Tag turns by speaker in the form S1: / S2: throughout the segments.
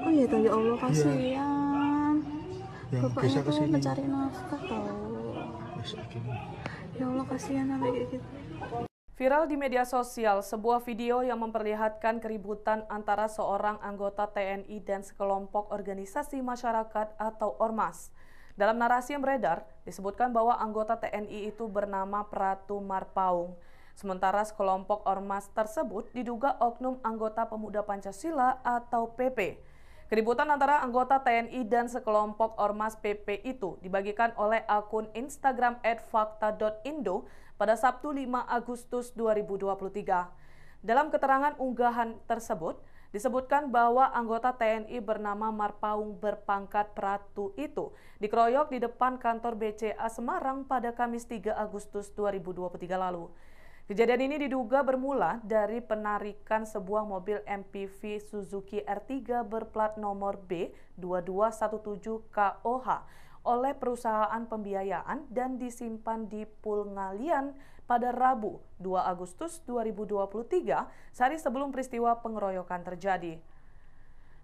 S1: Oh iya tuh ya Allah iya. kasihan. Ya. Bapaknya kesini. mencari nafkah tau. Ya Allah kasihan lagi. gitu. Viral di media sosial, sebuah video yang memperlihatkan keributan antara seorang anggota TNI dan sekelompok organisasi masyarakat atau ORMAS. Dalam narasi yang beredar, disebutkan bahwa anggota TNI itu bernama Pratu Marpaung. Sementara sekelompok ormas tersebut diduga oknum anggota pemuda Pancasila atau PP. Keributan antara anggota TNI dan sekelompok Ormas PP itu dibagikan oleh akun Instagram @fakta.indo pada Sabtu 5 Agustus 2023. Dalam keterangan unggahan tersebut, disebutkan bahwa anggota TNI bernama Marpaung berpangkat Pratu itu dikeroyok di depan kantor BCA Semarang pada Kamis 3 Agustus 2023 lalu. Kejadian ini diduga bermula dari penarikan sebuah mobil MPV Suzuki R3 berplat nomor B2217KOH oleh perusahaan pembiayaan dan disimpan di Pul pada Rabu 2 Agustus 2023, sehari sebelum peristiwa pengeroyokan terjadi.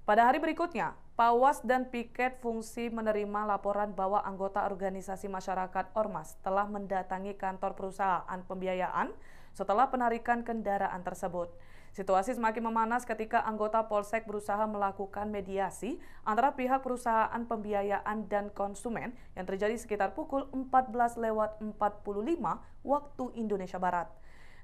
S1: Pada hari berikutnya, Pawas dan piket fungsi menerima laporan bahwa anggota organisasi masyarakat Ormas telah mendatangi kantor perusahaan pembiayaan setelah penarikan kendaraan tersebut. Situasi semakin memanas ketika anggota Polsek berusaha melakukan mediasi antara pihak perusahaan pembiayaan dan konsumen yang terjadi sekitar pukul 14.45 waktu Indonesia Barat.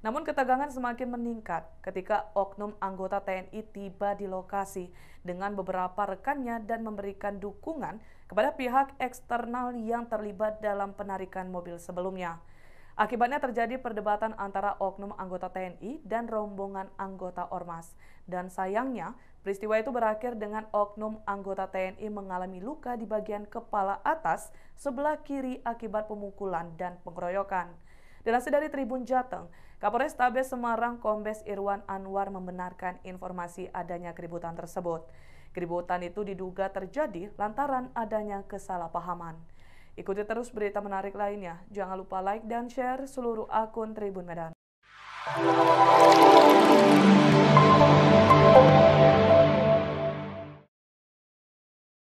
S1: Namun ketegangan semakin meningkat ketika oknum anggota TNI tiba di lokasi dengan beberapa rekannya dan memberikan dukungan kepada pihak eksternal yang terlibat dalam penarikan mobil sebelumnya. Akibatnya terjadi perdebatan antara oknum anggota TNI dan rombongan anggota Ormas. Dan sayangnya, peristiwa itu berakhir dengan oknum anggota TNI mengalami luka di bagian kepala atas sebelah kiri akibat pemukulan dan pengeroyokan. Dilansir dari Tribun Jateng, Kapolres Tabes Semarang Kombes Irwan Anwar membenarkan informasi adanya keributan tersebut. Keributan itu diduga terjadi lantaran adanya kesalahpahaman. Ikuti terus berita menarik lainnya. Jangan lupa like dan share seluruh akun Tribun Medan.